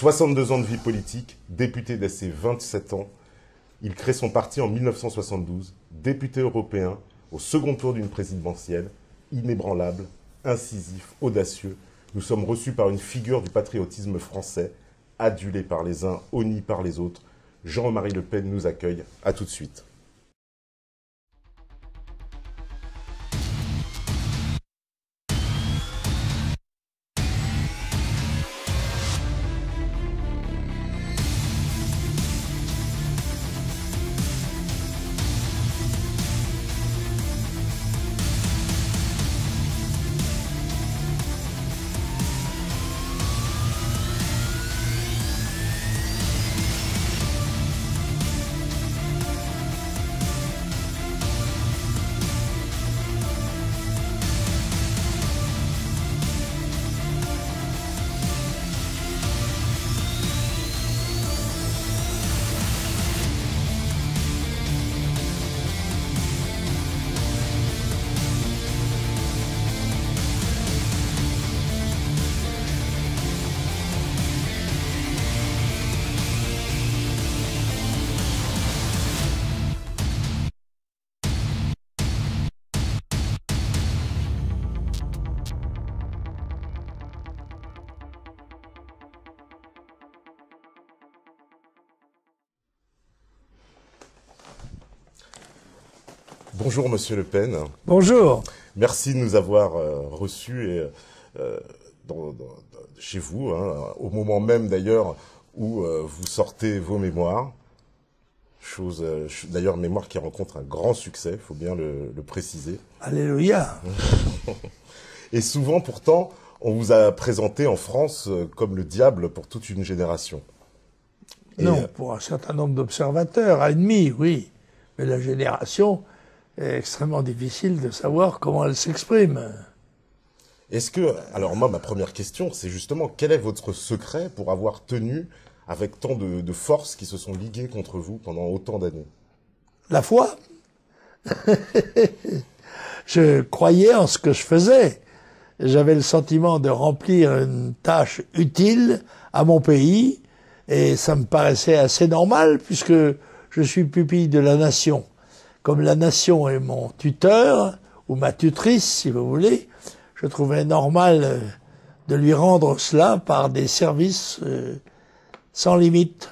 62 ans de vie politique, député dès ses 27 ans, il crée son parti en 1972, député européen, au second tour d'une présidentielle, inébranlable, incisif, audacieux. Nous sommes reçus par une figure du patriotisme français, adulé par les uns, honni par les autres. Jean-Marie Le Pen nous accueille. À tout de suite. Bonjour Monsieur Le Pen. Bonjour. Merci de nous avoir euh, reçus euh, chez vous, hein, au moment même d'ailleurs où euh, vous sortez vos mémoires. Chose, d'ailleurs, mémoire qui rencontre un grand succès, faut bien le, préciser. Alléluia. et souvent, pourtant, on vous a présenté en France comme le diable pour toute une génération. non, pour un certain nombre d'observateurs, ennemis, oui. Mais la génération, est extrêmement difficile de savoir comment elle s'exprime. Est-ce que, alors moi, ma première question, c'est justement quel est votre secret pour avoir tenu avec tant de, de forces qui se sont liguées contre vous pendant autant d'années La foi. je croyais en ce que je faisais. J'avais le sentiment de remplir une tâche utile à mon pays et ça me paraissait assez normal puisque je suis pupille de la nation comme la nation est mon tuteur, ou ma tutrice, si vous voulez, je trouvais normal euh, de lui rendre cela par des services euh, sans limite.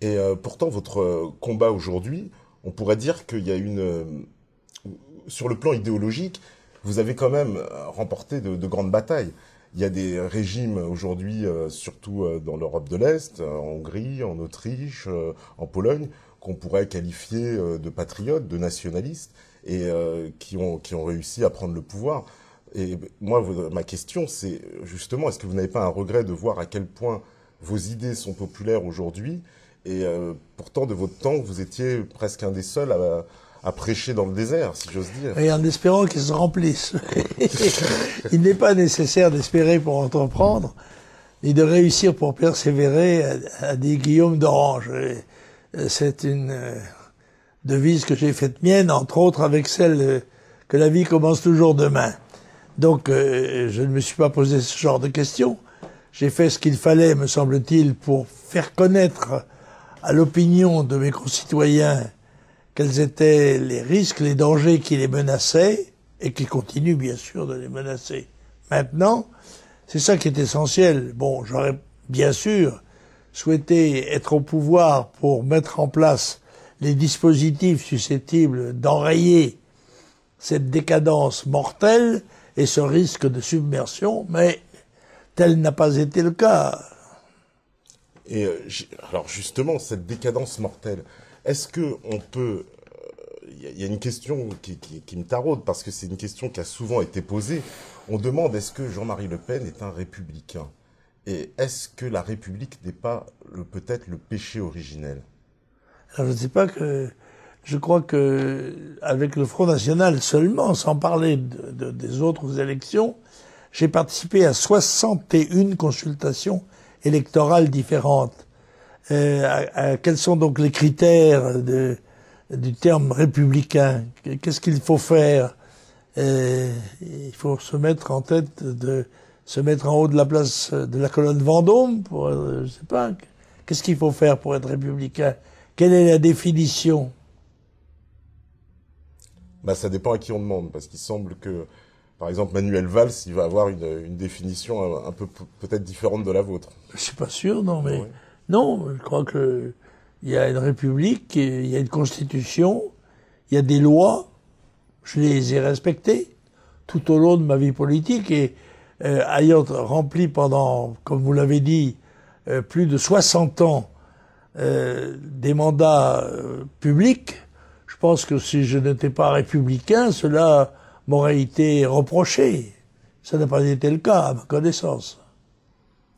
Et euh, pourtant, votre combat aujourd'hui, on pourrait dire qu'il y a une... sur le plan idéologique, vous avez quand même remporté de, grandes batailles. Il y a des régimes aujourd'hui, surtout dans l'Europe de l'Est, en Hongrie, en Autriche, en Pologne, qu'on pourrait qualifier euh, de patriotes, de nationalistes, et euh, qui, ont, qui ont réussi à prendre le pouvoir. Et moi, ma question, c'est justement, est-ce que vous n'avez pas un regret de voir à quel point vos idées sont populaires aujourd'hui Et euh, pourtant, de votre temps, vous étiez presque un des seuls à, à prêcher dans le désert, si j'ose dire. Et en espérant qu'ils se remplissent. Il n'est pas nécessaire d'espérer pour entreprendre, ni de réussir pour persévérer, a dit Guillaume d'Orange. Euh, c'est une euh, devise que j'ai faite mienne, entre autres avec celle euh, que la vie commence toujours demain. Donc je ne me suis pas posé ce genre de questions. J'ai fait ce qu'il fallait, me semble-t-il, pour faire connaître à l'opinion de mes concitoyens quels étaient les risques, les dangers qui les menaçaient, et qui continuent bien sûr de les menacer. Maintenant, c'est ça qui est essentiel. Bon, j'aurais bien sûr souhaité être au pouvoir pour mettre en place les dispositifs susceptibles d'enrayer cette décadence mortelle et ce risque de submersion, mais tel n'a pas été le cas. Et euh, alors justement, cette décadence mortelle, est-ce que on peut il euh, y a une question qui me taraude parce que c'est une question qui a souvent été posée. On demande est-ce que Jean-Marie Le Pen est un républicain et est-ce que la République n'est pas peut-être le péché originel Je ne sais pas que. Je crois que avec le Front National seulement, sans parler des autres élections, j'ai participé à 61 consultations électorales différentes. Euh, quels sont donc les critères de, du terme républicain Qu'est-ce qu'il faut faire euh, Il faut se mettre en tête de se mettre en haut de la place euh, de la colonne Vendôme pour, euh, je sais pas, qu'est-ce qu'il faut faire pour être républicain Quelle est la définition bah, ça dépend à qui on demande, parce qu'il semble que, par exemple, Manuel Valls, il va avoir une, définition euh, un, peu peut-être différente de la vôtre. Je ne suis pas sûr, non, mais non, je crois que il y a une république, il y a une constitution, il y a des lois, je les ai respectées tout au long de ma vie politique et euh, ayant rempli pendant, comme vous l'avez dit, euh, plus de 60 ans euh, des mandats publics, je pense que si je n'étais pas républicain, cela m'aurait été reproché. Ça n'a pas été le cas, à ma connaissance.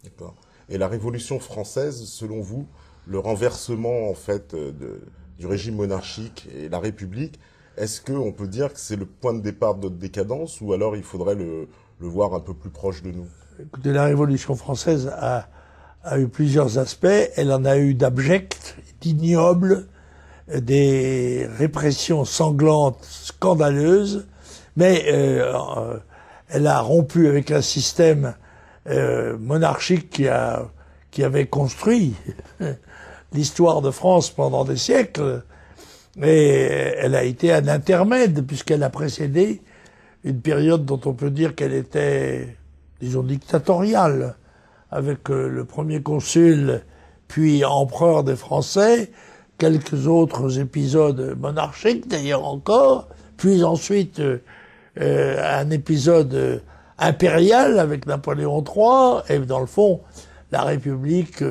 D'accord. Et la Révolution française, selon vous, le renversement en fait du régime monarchique et la République, est-ce qu'on peut dire que c'est le point de départ de notre décadence ou alors il faudrait le, le voir un peu plus proche de nous Écoutez, la Révolution française a, eu plusieurs aspects. Elle en a eu d'abjects, d'ignobles, des répressions sanglantes, scandaleuses, mais euh, euh, elle a rompu avec un système euh, monarchique qui, a, qui avait construit l'histoire de France pendant des siècles. Et elle a été un intermède puisqu'elle a précédé une période dont on peut dire qu'elle était, disons, dictatoriale, avec euh, le premier consul, puis empereur des Français, quelques autres épisodes monarchiques d'ailleurs encore, puis ensuite euh, euh, un épisode impérial avec Napoléon III, et dans le fond, la République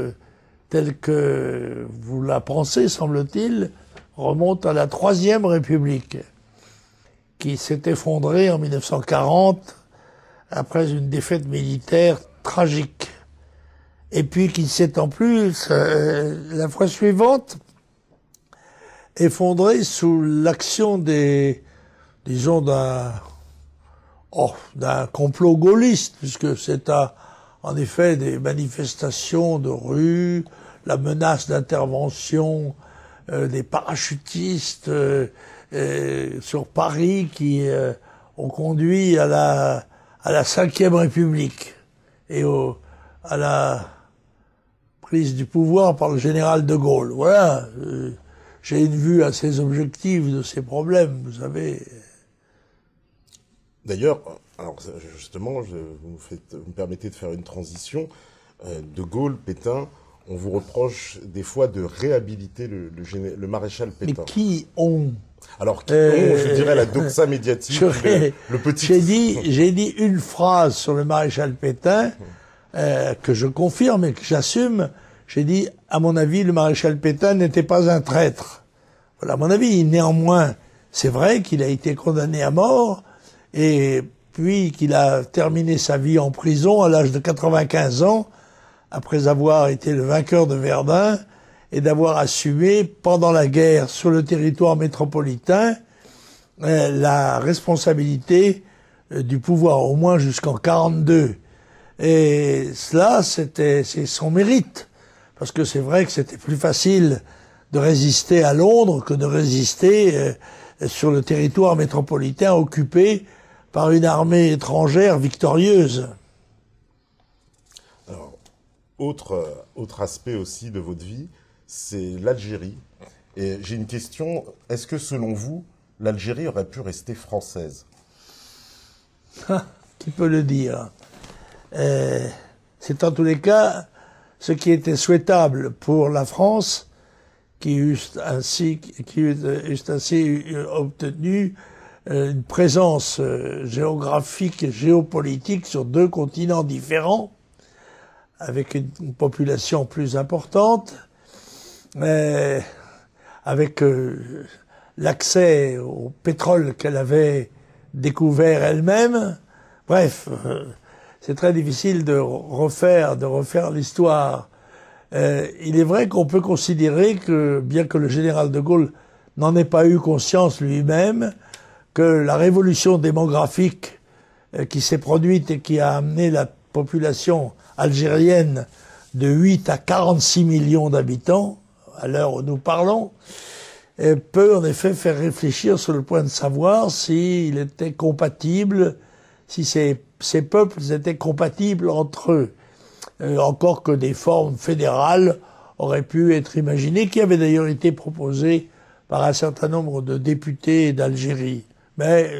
telle que vous la pensez, semble-t-il, remonte à la Troisième République qui s'est effondré en 1940 après une défaite militaire tragique. Et puis qui s'est en plus, euh, la fois suivante, effondré sous l'action des, disons, d'un oh, d'un complot gaulliste, puisque c'est en effet des manifestations de rue, la menace d'intervention euh, des parachutistes, euh, euh, sur Paris qui euh, ont conduit à la à la cinquième République et à la prise du pouvoir par le général de Gaulle. Voilà, euh, j'ai une vue assez objective de ces problèmes, vous savez. D'ailleurs, alors justement, je, vous, me permettez de faire une transition. de Gaulle, Pétain, on vous reproche des fois de réhabiliter le, le, maréchal Pétain. Mais qui ont Alors euh, je dirais, la doxa médiatique, le, petit... J'ai dit, j'ai dit une phrase sur le maréchal Pétain hum. euh, que je confirme et que j'assume. J'ai dit, à mon avis, le maréchal Pétain n'était pas un traître. Voilà, à mon avis, néanmoins, c'est vrai qu'il a été condamné à mort et puis qu'il a terminé sa vie en prison à l'âge de 95 ans après avoir été le vainqueur de Verdun et d'avoir assumé pendant la guerre sur le territoire métropolitain euh, la responsabilité euh, du pouvoir au moins jusqu'en 42 et cela c'était c'est son mérite parce que c'est vrai que c'était plus facile de résister à Londres que de résister euh, sur le territoire métropolitain occupé par une armée étrangère victorieuse. Euh, autre, aspect aussi de votre vie, c'est l'Algérie. Et j'ai une question, est-ce que selon vous, l'Algérie aurait pu rester française Qui ah, peut le dire. Euh, c'est en tous les cas ce qui était souhaitable pour la France, qui eût qui ainsi obtenu euh, une présence géographique et géopolitique sur deux continents différents, avec une, population plus importante, mais avec euh, l'accès au pétrole qu'elle avait découvert elle-même. Bref, euh, c'est très difficile de refaire, de refaire l'histoire. Euh, il est vrai qu'on peut considérer que, bien que le général de Gaulle n'en ait pas eu conscience lui-même, que la révolution démographique qui s'est produite et qui a amené la population algérienne de 8 à 46 millions d'habitants, à l'heure où nous parlons, peut en effet faire réfléchir sur le point de savoir s'il était compatible, si ces, peuples étaient compatibles entre eux. Euh, encore que des formes fédérales auraient pu être imaginées, qui avaient d'ailleurs été proposées par un certain nombre de députés d'Algérie. Mais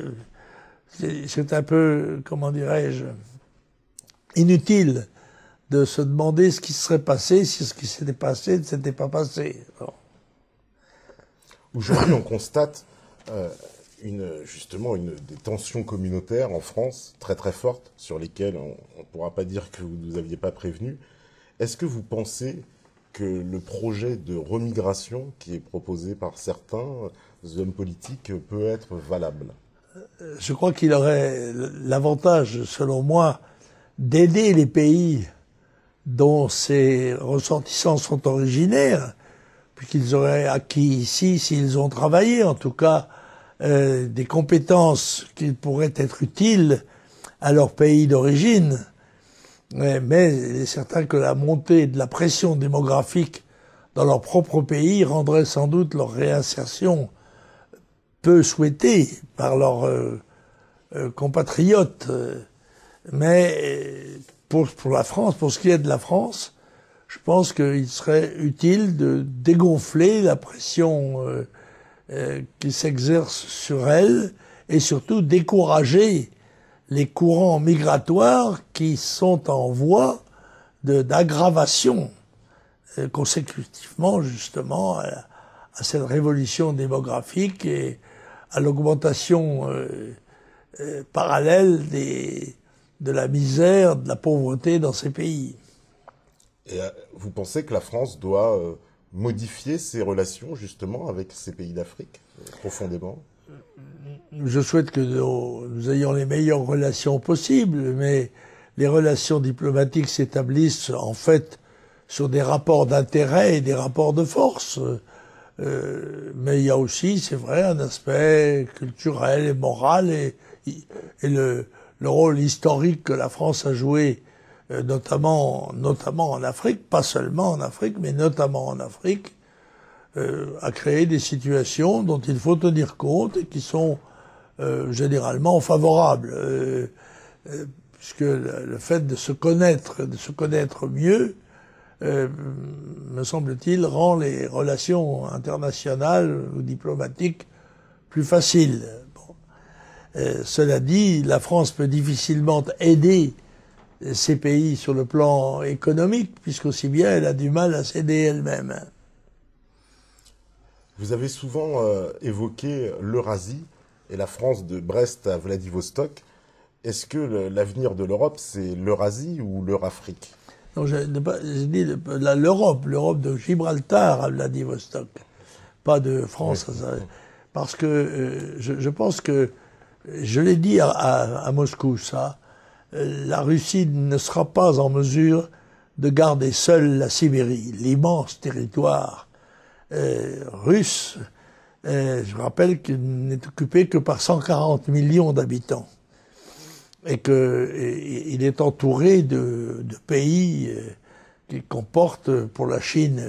euh, c'est un peu, comment dirais-je, Inutile de se demander ce qui serait passé, si ce qui s'était passé ne s'était pas passé. Aujourd'hui, on constate euh, une, justement une, des tensions communautaires en France très très fortes sur lesquelles on ne pourra pas dire que vous ne nous aviez pas prévenu. Est-ce que vous pensez que le projet de remigration qui est proposé par certains hommes politiques peut être valable euh, Je crois qu'il aurait l'avantage, selon moi, d'aider les pays dont ces ressortissants sont originaires, puisqu'ils auraient acquis ici, s'ils ont travaillé en tout cas, euh, des compétences qui pourraient être utiles à leur pays d'origine. Mais, il est certain que la montée de la pression démographique dans leur propre pays rendrait sans doute leur réinsertion peu souhaitée par leurs euh, euh, compatriotes. Mais pour, pour la France, pour ce qui est de la France, je pense qu'il serait utile de dégonfler la pression euh, euh qui s'exerce sur elle et surtout décourager les courants migratoires qui sont en voie d'aggravation euh, consécutivement justement à, à, cette révolution démographique et à l'augmentation euh, parallèle des, de la misère, de la pauvreté dans ces pays. Et euh, vous pensez que la France doit euh, modifier ses relations justement avec ces pays d'Afrique euh, profondément Je souhaite que nous, ayons les meilleures relations possibles, mais les relations diplomatiques s'établissent en fait sur des rapports d'intérêt et des rapports de force. mais il y a aussi, c'est vrai, un aspect culturel et moral et, et le, le rôle historique que la France a joué, euh, notamment, notamment en Afrique, pas seulement en Afrique, mais notamment en Afrique, euh, a créé des situations dont il faut tenir compte et qui sont euh, généralement favorables, puisque le, fait de se connaître, de se connaître mieux, me semble-t-il, rend les relations internationales ou diplomatiques plus faciles. Euh, cela dit, la France peut difficilement aider ces pays sur le plan économique, puisqu'aussi bien elle a du mal à s'aider elle-même. Vous avez souvent euh, évoqué l'Eurasie et la France de Brest à Vladivostok. Est-ce que l'avenir de l'Europe, c'est l'Eurasie ou l'Eurafrique Non, je, l'Europe, l'Europe de Gibraltar à Vladivostok, pas de France. Parce que euh, je, pense que je l'ai dit à, Moscou, ça. Euh, la Russie ne sera pas en mesure de garder seule la Sibérie, l'immense territoire euh, russe. Euh, je rappelle qu'il n'est occupé que par 140 millions d'habitants et qu'il est entouré de, pays qui comportent pour la Chine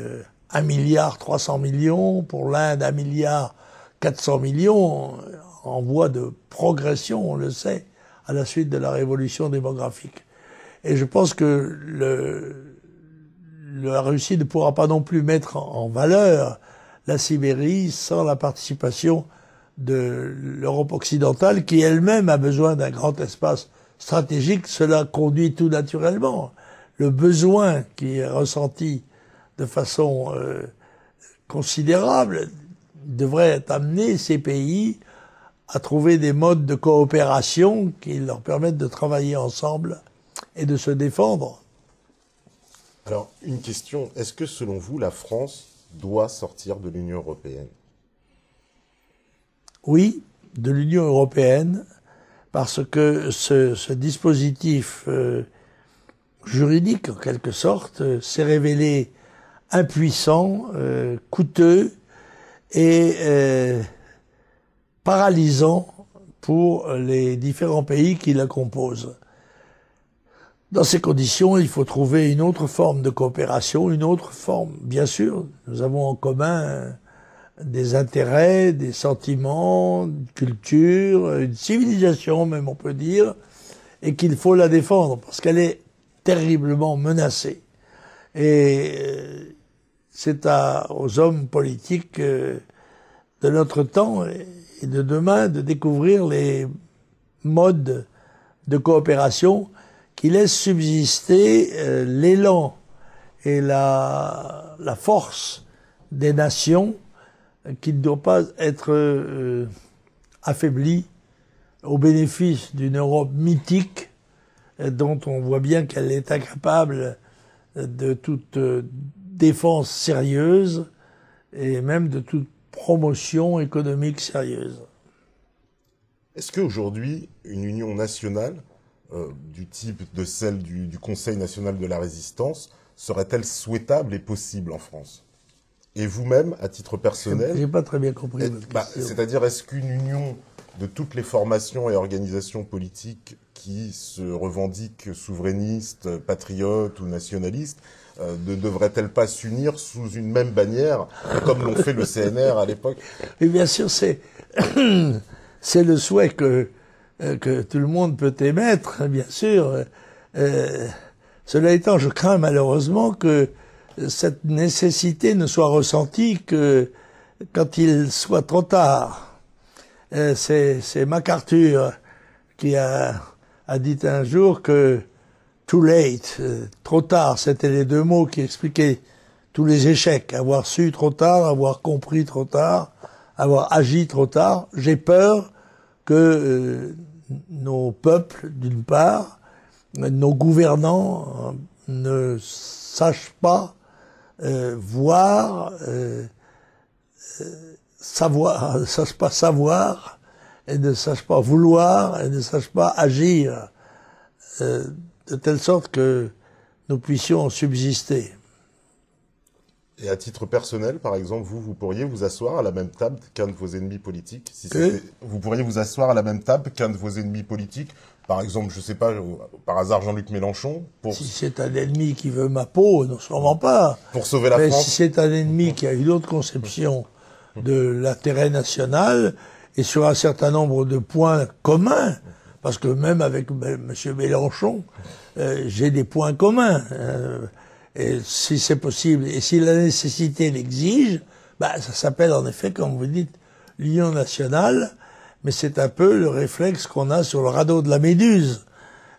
1 milliard 300 millions, pour l'Inde 1 milliard 400 millions, en voie de progression, on le sait, à la suite de la révolution démographique. Et je pense que le, la Russie ne pourra pas non plus mettre en, valeur la Sibérie sans la participation de l'Europe occidentale, qui elle-même a besoin d'un grand espace stratégique. Cela conduit tout naturellement. Le besoin qui est ressenti de façon euh, considérable devrait amener ces pays à trouver des modes de coopération qui leur permettent de travailler ensemble et de se défendre. Alors, une question. Est-ce que, selon vous, la France doit sortir de l'Union européenne Oui, de l'Union européenne, parce que ce, dispositif euh, juridique, en quelque sorte, euh, s'est révélé impuissant, euh, coûteux et paralysant pour les différents pays qui la composent. Dans ces conditions, il faut trouver une autre forme de coopération, une autre forme. Bien sûr, nous avons en commun des intérêts, des sentiments, une culture, une civilisation même on peut dire, et qu'il faut la défendre parce qu'elle est terriblement menacée. Et euh, c'est aux hommes politiques euh, de notre temps et de demain de découvrir les modes de coopération qui laissent subsister euh, l'élan et la, force des nations euh, qui ne doivent pas être euh, affaiblies au bénéfice d'une Europe mythique dont on voit bien qu'elle est incapable de toute défense sérieuse et même de toute promotion économique sérieuse. Est-ce qu'aujourd'hui, une union nationale, euh, du type de celle du, Conseil national de la résistance, serait-elle souhaitable et possible en France Et vous-même, à titre personnel n'ai pas très bien compris. Bah, c'est-à-dire, est-ce qu'une union de toutes les formations et organisations politiques qui se revendiquent souverainistes, patriotes ou nationalistes euh, ne devraient-elles pas s'unir sous une même bannière, comme l'ont fait le CNR à l'époque Oui, bien sûr, c'est c'est le souhait que euh, que tout le monde peut émettre, hein, bien sûr. Euh, cela étant, je crains malheureusement que cette nécessité ne soit ressentie que quand il soit trop tard. Euh, c'est MacArthur qui a, a, dit un jour que too late, euh, trop tard, c'était les deux mots qui expliquaient tous les échecs, avoir su trop tard, avoir compris trop tard, avoir agi trop tard. J'ai peur que euh, nos peuples, d'une part, nos gouvernants ne sachent pas voir savoir, ne sache pas savoir, et ne sache pas vouloir, et ne sache pas agir, euh, de telle sorte que nous puissions subsister. Et à titre personnel, par exemple, vous, vous pourriez vous asseoir à la même table qu'un de vos ennemis politiques. vous pourriez vous asseoir à la même table qu'un de vos ennemis politiques. Par exemple, je sais pas, euh, par hasard Jean-Luc Mélenchon. Pour... Si c'est un ennemi qui veut ma peau, non sûrement pas. Pour sauver la Mais Si c'est un ennemi qui a une autre conception de l'intérêt national et sur un certain nombre de points communs, parce que même avec M. Mélenchon, euh, j'ai des points communs. Euh, et si c'est possible, et si la nécessité l'exige, bah, ça s'appelle en effet, comme vous dites, l'union nationale, mais c'est un peu le réflexe qu'on a sur le radeau de la Méduse,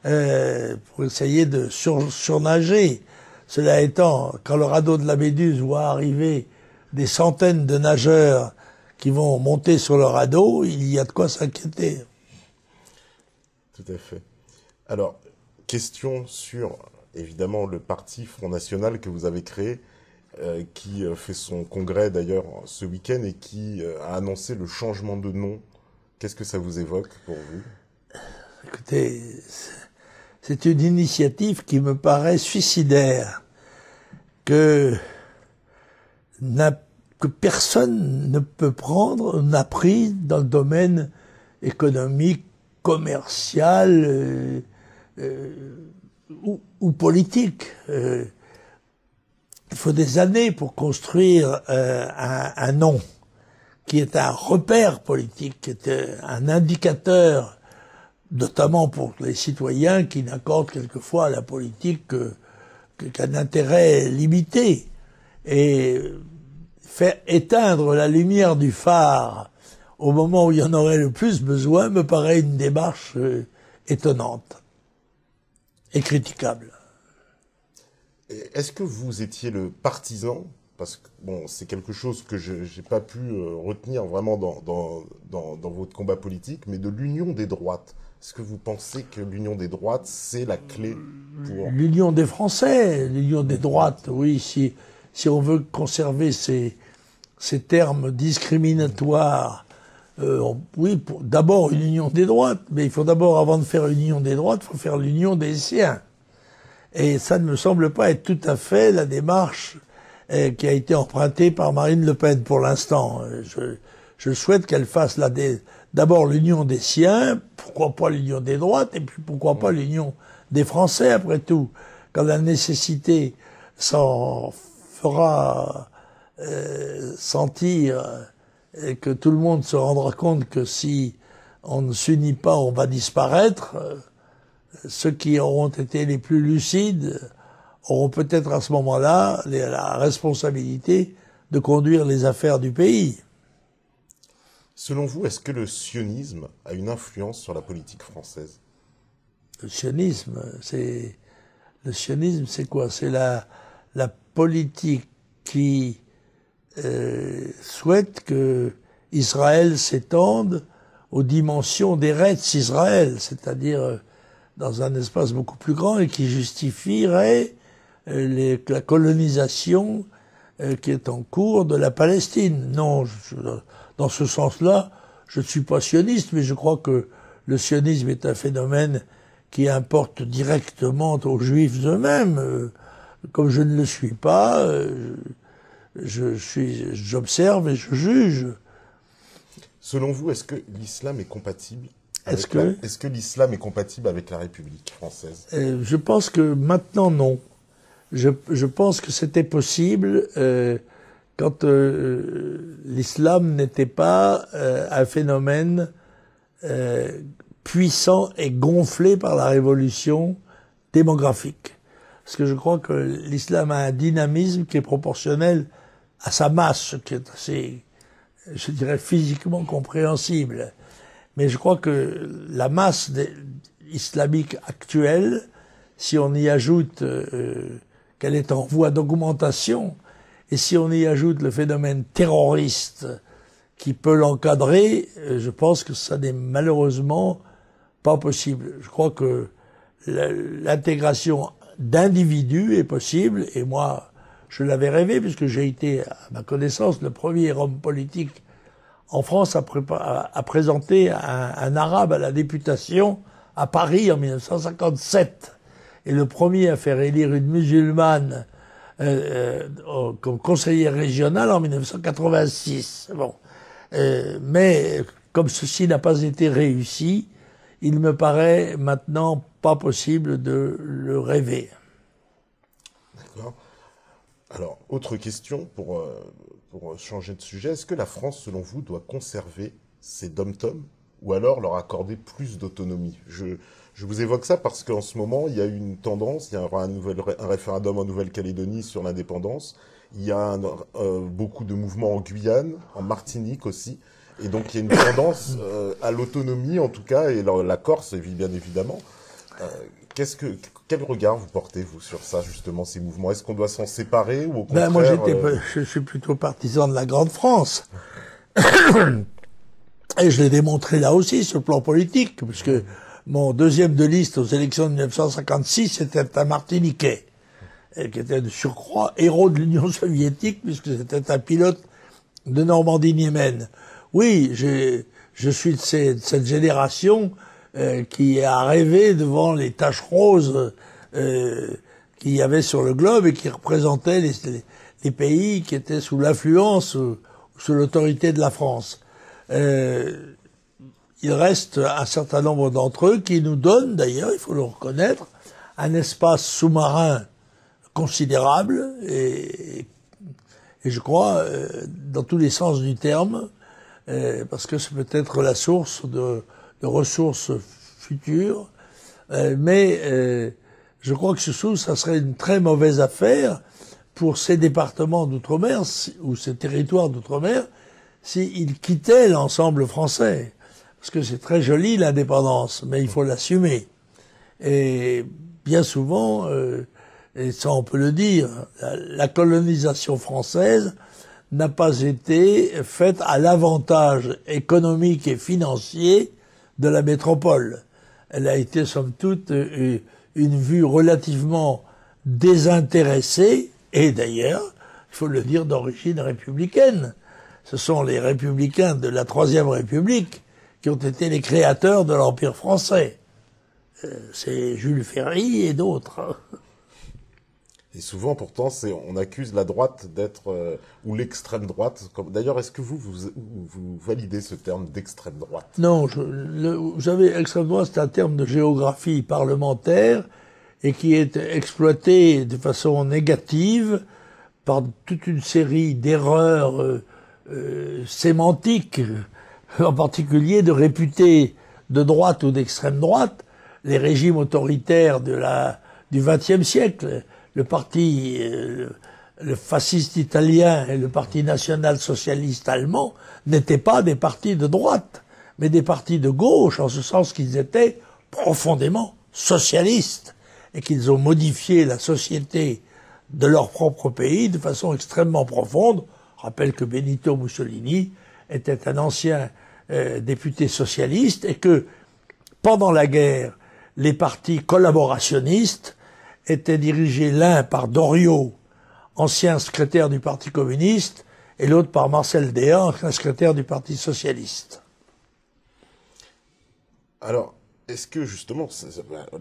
euh, pour essayer de sur surnager. Cela étant, quand le radeau de la Méduse voit arriver des centaines de nageurs qui vont monter sur le radeau, il y a de quoi s'inquiéter. Tout à fait. Alors, question sur, évidemment, le parti Front National que vous avez créé, euh, qui euh, fait son congrès d'ailleurs ce week-end et qui euh, a annoncé le changement de nom. Qu'est-ce que ça vous évoque pour vous Écoutez, c'est une initiative qui me paraît suicidaire, que que personne ne peut prendre, n'a pris dans le domaine économique, commercial euh, euh ou, politique. Euh, il faut des années pour construire euh, un, nom qui est un repère politique, qui est euh, un indicateur, notamment pour les citoyens qui n'accordent quelquefois à la politique qu'un intérêt limité. Et faire éteindre la lumière du phare au moment où il y en aurait le plus besoin me paraît une démarche euh, étonnante et critiquable. Est-ce que vous étiez le partisan parce que bon, c'est quelque chose que je n'ai pas pu euh, retenir vraiment dans, dans, dans, dans, votre combat politique, mais de l'union des droites. Est-ce que vous pensez que l'union des droites, c'est la clé pour... L'union des Français, l'union des droites, oui, si, si on veut conserver ces, ces termes discriminatoires. Euh, oui, d'abord une union des droites, mais il faut d'abord, avant de faire une union des droites, il faut faire l'union des siens. Et ça ne me semble pas être tout à fait la démarche euh, qui a été empruntée par Marine Le Pen pour l'instant. Euh, je, je, souhaite qu'elle fasse d'abord l'union des siens, pourquoi pas l'union des droites, et puis pourquoi pas l'union des Français après tout. Quand la nécessité s'en fera euh, sentir euh, et que tout le monde se rendra compte que si on ne s'unit pas, on va disparaître. Euh, ceux qui auront été les plus lucides auront peut-être à ce moment-là la responsabilité de conduire les affaires du pays. Selon vous, est-ce que le sionisme a une influence sur la politique française Le sionisme, c'est le sionisme, c'est quoi C'est la, la politique qui euh, souhaite que Israël s'étende aux dimensions des Reds Israël, c'est-à-dire euh, dans un espace beaucoup plus grand et qui justifierait euh, la colonisation qui est en cours de la Palestine. Non, dans ce sens-là, je ne suis pas sioniste, mais je crois que le sionisme est un phénomène qui importe directement aux Juifs eux-mêmes. Comme je ne le suis pas, je suis, j'observe et je juge. Selon vous, est-ce que l'islam est compatible est est que l'islam est compatible avec la République française euh, Je pense que maintenant non. Je, pense que c'était possible euh, quand euh, l'islam n'était pas un phénomène puissant et gonflé par la révolution démographique. Parce que je crois que l'islam a un dynamisme qui est proportionnel à sa masse, ce qui est assez, je dirais, physiquement compréhensible. Mais je crois que la masse islamique actuelle, si on y ajoute euh, qu'elle est en voie d'augmentation, et si on y ajoute le phénomène terroriste qui peut l'encadrer, euh, je pense que ça n'est malheureusement pas possible. Je crois que l'intégration d'individus est possible, et moi, je l'avais rêvé puisque j'ai été, à ma connaissance, le premier homme politique en France à, présenter un, arabe à la députation à Paris en 1957 et le premier à faire élire une musulmane euh, euh, comme conseillère régionale en 1986. Bon, euh, mais comme ceci n'a pas été réussi, il me paraît maintenant pas possible de le rêver. Alors, autre question pour, euh, pour changer de sujet. Est-ce que la France, selon vous, doit conserver ses dom ou alors leur accorder plus d'autonomie je, je, vous évoque ça parce qu'en ce moment, il y a une tendance, il y aura un, nouvel, référendum en Nouvelle-Calédonie sur l'indépendance, il y a euh, beaucoup de mouvements en Guyane, en Martinique aussi, et donc il y a une tendance euh, à l'autonomie en tout cas, et la, Corse Corse bien évidemment. Qu'est-ce que quel regard vous portez vous sur ça justement ces mouvements Est-ce qu'on doit s'en séparer ou au ben, contraire moi j'étais, euh, je suis plutôt partisan de la grande France. Et je l'ai démontré là aussi sur le plan politique, puisque mon deuxième de liste aux élections de 1956 c'était un Martiniquais, qui était de surcroît héros de l'Union soviétique, puisque c'était un pilote de Normandie-Niemen. Oui, je, je suis de cette génération euh, qui a rêvé devant les taches roses euh, qu'il y avait sur le globe et qui représentaient les, pays qui étaient sous l'influence ou sous l'autorité de la France. Euh, il reste un certain nombre d'entre eux qui nous donnent, d'ailleurs, il faut le reconnaître, un espace sous-marin considérable et, et, je crois euh, dans tous les sens du terme, euh, parce que c'est peut-être la source de de ressources futures. Euh, mais euh, je crois que surtout, ça serait une très mauvaise affaire pour ces départements d'outre-mer ou ces territoires d'outre-mer s'ils quittaient l'ensemble français. Parce que c'est très joli l'indépendance, mais il faut l'assumer. Et bien souvent, euh, et ça on peut le dire, la colonisation française n'a pas été faite à l'avantage économique et financier de la métropole. Elle a été, somme toute, euh, euh, une vue relativement désintéressée, et d'ailleurs, il faut le dire, d'origine républicaine. Ce sont les républicains de la Troisième République qui ont été les créateurs de l'Empire français. Euh, c'est Jules Ferry et d'autres. Et souvent, pourtant, c'est on accuse la droite d'être euh, ou l'extrême droite. D'ailleurs, est-ce que vous, vous, validez ce terme d'extrême droite Non, vous savez, extrême droite, c'est un terme de géographie parlementaire et qui est exploité de façon négative par toute une série d'erreurs euh, euh, sémantiques, en particulier de réputer de droite ou d'extrême droite les régimes autoritaires de la, du XXe siècle le parti euh, le fasciste italien et le parti national-socialiste allemand n'étaient pas des partis de droite, mais des partis de gauche, en ce sens qu'ils étaient profondément socialistes et qu'ils ont modifié la société de leur propre pays de façon extrêmement profonde. Je rappelle que Benito Mussolini était un ancien euh, député socialiste et que pendant la guerre, les partis collaborationnistes était dirigé l'un par Doriot, ancien secrétaire du Parti communiste, et l'autre par Marcel Déan, ancien secrétaire du Parti socialiste. Alors, est-ce que justement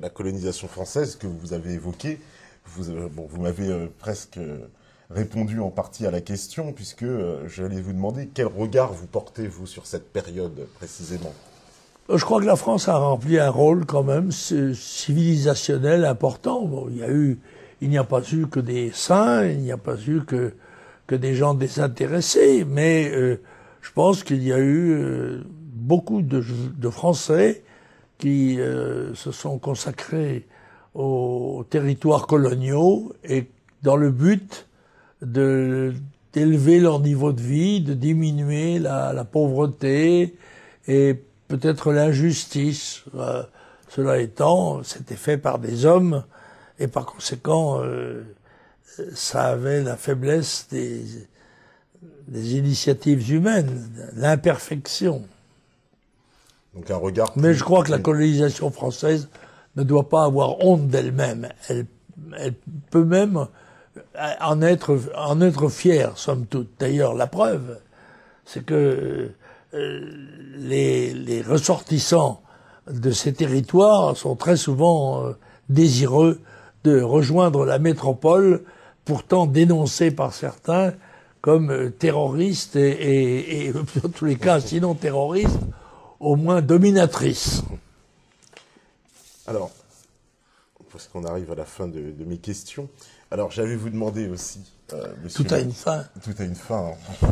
la colonisation française que vous avez évoquée, vous, vous m'avez euh, presque euh, répondu en partie à la question, puisque euh, j'allais vous demander quel regard vous portez, vous, sur cette période précisément euh, je crois que la France a rempli un rôle quand même civilisationnel important. il y eu, il n'y a pas eu que des saints, il n'y a pas eu que des gens désintéressés, mais euh, je pense qu'il y a eu euh, beaucoup de, Français qui se sont consacrés aux territoires coloniaux et dans le but d'élever leur niveau de vie, de diminuer la, la pauvreté et peut-être l'injustice. Euh, cela étant, c'était fait par des hommes et par conséquent, euh, ça avait la faiblesse des, initiatives humaines, l'imperfection. Donc un Mais je crois que la colonisation française ne doit pas avoir honte d'elle-même. Elle, peut même euh, en être fière, somme toute. D'ailleurs, la preuve, c'est que les, les, ressortissants de ces territoires sont très souvent euh, désireux de rejoindre la métropole, pourtant dénoncée par certains comme euh, terroriste et, dans tous les cas, sinon terroriste, au moins dominatrice. Alors, parce qu'on arrive à la fin de, mes questions, alors j'avais vous demandé aussi, euh, monsieur, Tout a une fin. Tout a une fin. Hein.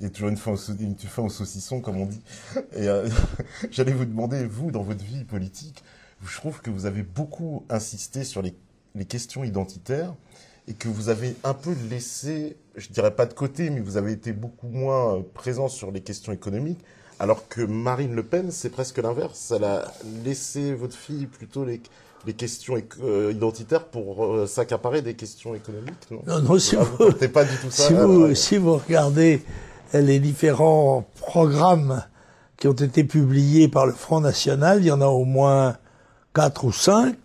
Il y a toujours une fin, au, saucisson, comme on dit. Et euh, j'allais vous demander, vous, dans votre vie politique, je trouve que vous avez beaucoup insisté sur les, questions identitaires et que vous avez un peu laissé, je dirais pas de côté, mais vous avez été beaucoup moins euh, présent sur les questions économiques, alors que Marine Le Pen, c'est presque l'inverse. Elle a laissé votre fille plutôt les, questions euh, identitaires pour s'accaparer des questions économiques. Non, non, si vous, pas du tout ça. Si, hein, vous, si vous regardez les différents programmes qui ont été publiés par le Front National, il y en a au moins quatre ou cinq,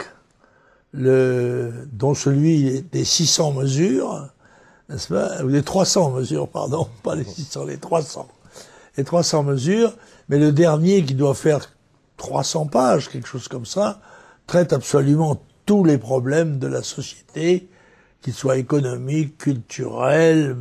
le, dont celui des 600 mesures, n'est-ce pas, ou des 300 mesures, pardon, pas les 600, les 300, les 300 mesures, mais le dernier qui doit faire 300 pages, quelque chose comme ça, traite absolument tous les problèmes de la société, qu'ils soient économiques, culturels,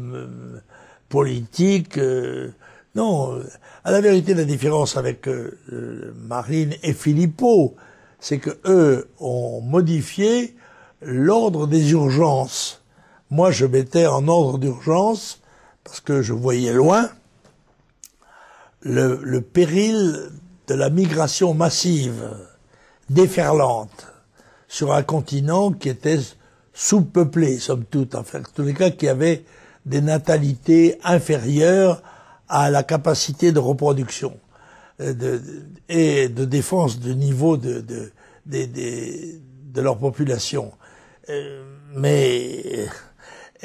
politique. Euh, non, euh, à la vérité, la différence avec euh, Marine et Philippot, c'est que eux ont modifié l'ordre des urgences. Moi, je mettais en ordre d'urgence parce que je voyais loin le, péril de la migration massive, déferlante, sur un continent qui était sous-peuplé, somme toute, en fait, tous les cas, qui avait des natalités inférieures à la capacité de reproduction euh, de, et de défense du niveau de, de, de, leur population. Euh, mais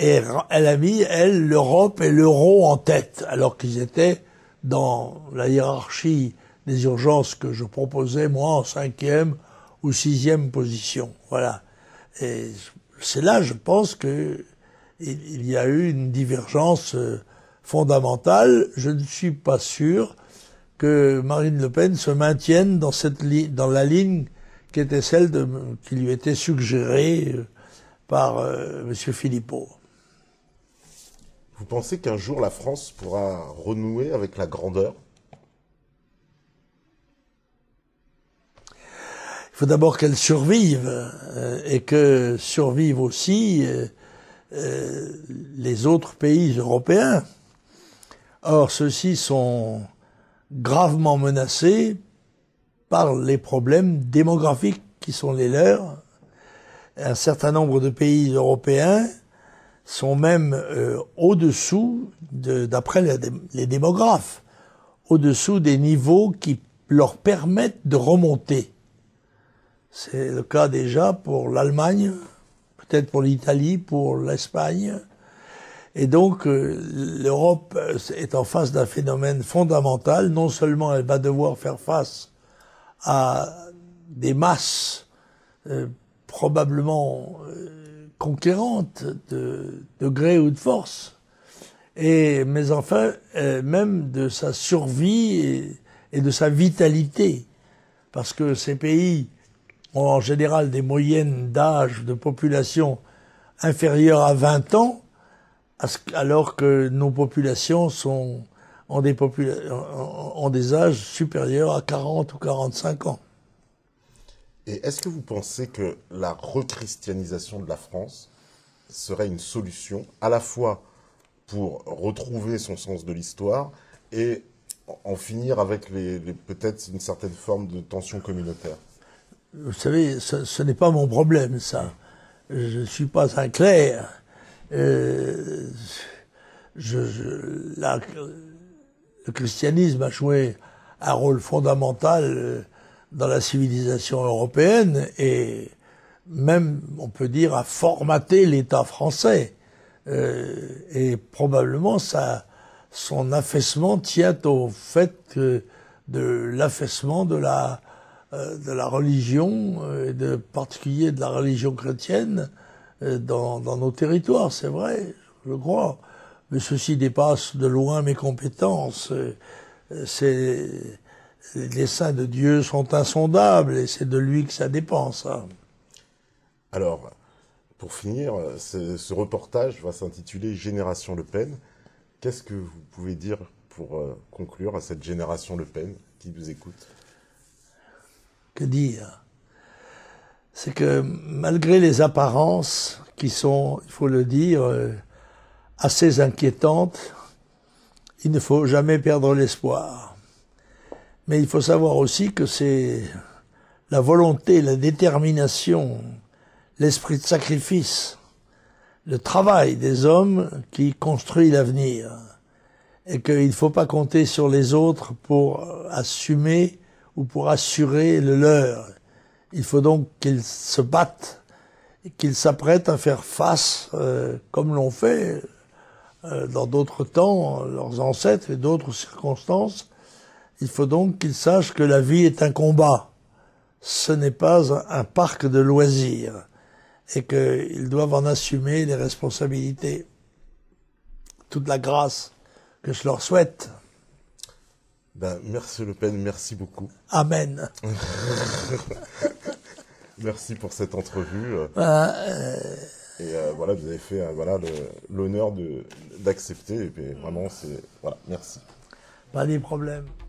euh, elle a mis, elle, l'Europe et l'euro en tête, alors qu'ils étaient dans la hiérarchie des urgences que je proposais, moi, en cinquième ou sixième position. Voilà. Et c'est là, je pense, que il y a eu une divergence euh, fondamentale. Je ne suis pas sûr que Marine Le Pen se maintienne dans cette dans la ligne qui était celle qui lui était suggérée euh, par euh, M. Philippot. Vous pensez qu'un jour la France pourra renouer avec la grandeur Il faut d'abord qu'elle survive et que survive aussi euh, les autres pays européens. Or, ceux-ci sont gravement menacés par les problèmes démographiques qui sont les leurs. Un certain nombre de pays européens sont même euh, au-dessous, de, d'après les démographes, au-dessous des niveaux qui leur permettent de remonter. C'est le cas déjà pour l'Allemagne, peut-être pour l'Italie, pour l'Espagne. Et donc euh, l'Europe euh, est en face d'un phénomène fondamental. Non seulement elle va devoir faire face à des masses euh, probablement conquérantes de, gré ou de force, et mais enfin même de sa survie et de sa vitalité, parce que ces pays ont en général des moyennes d'âge de population inférieures à 20 ans, alors que nos populations sont, ont, des âges supérieurs à 40 ou 45 ans. Et est-ce que vous pensez que la recristianisation de la France serait une solution à la fois pour retrouver son sens de l'histoire et en finir avec peut-être une certaine forme de tension communautaire vous savez, ce, n'est pas mon problème, ça. Je ne suis pas un clerc. Euh, je, le christianisme a joué un rôle fondamental euh, dans la civilisation européenne et même, on peut dire, a formaté l'État français. Euh, et probablement, ça, son affaissement tient au fait euh, de l'affaissement de la euh, de la religion, euh, et de particulier de la religion chrétienne, euh, dans, nos territoires, c'est vrai, je crois. Mais ceci dépasse de loin mes compétences. les saints de Dieu sont insondables et c'est de lui que ça dépend, ça. Alors, pour finir, ce reportage va s'intituler Génération Le Pen. Qu'est-ce que vous pouvez dire pour conclure à cette génération Le Pen qui nous écoute dire C'est que malgré les apparences qui sont, il faut le dire, euh, assez inquiétantes, il ne faut jamais perdre l'espoir. Mais il faut savoir aussi que c'est la volonté, la détermination, l'esprit de sacrifice, le travail des hommes qui construit l'avenir et qu'il ne faut pas compter sur les autres pour assumer ou pour assurer le leur. Il faut donc qu'ils se battent et qu'ils s'apprêtent à faire face, euh, comme l'ont fait euh, dans d'autres temps leurs ancêtres et d'autres circonstances. Il faut donc qu'ils sachent que la vie est un combat, ce n'est pas un parc de loisirs, et qu'ils doivent en assumer les responsabilités. Toute la grâce que je leur souhaite. Ben, merci Le Pen, merci beaucoup. Amen. merci pour cette entrevue. Euh, euh, Et euh, voilà, vous avez fait voilà l'honneur de d'accepter. Et puis, vraiment, c'est voilà, merci. Pas de problème.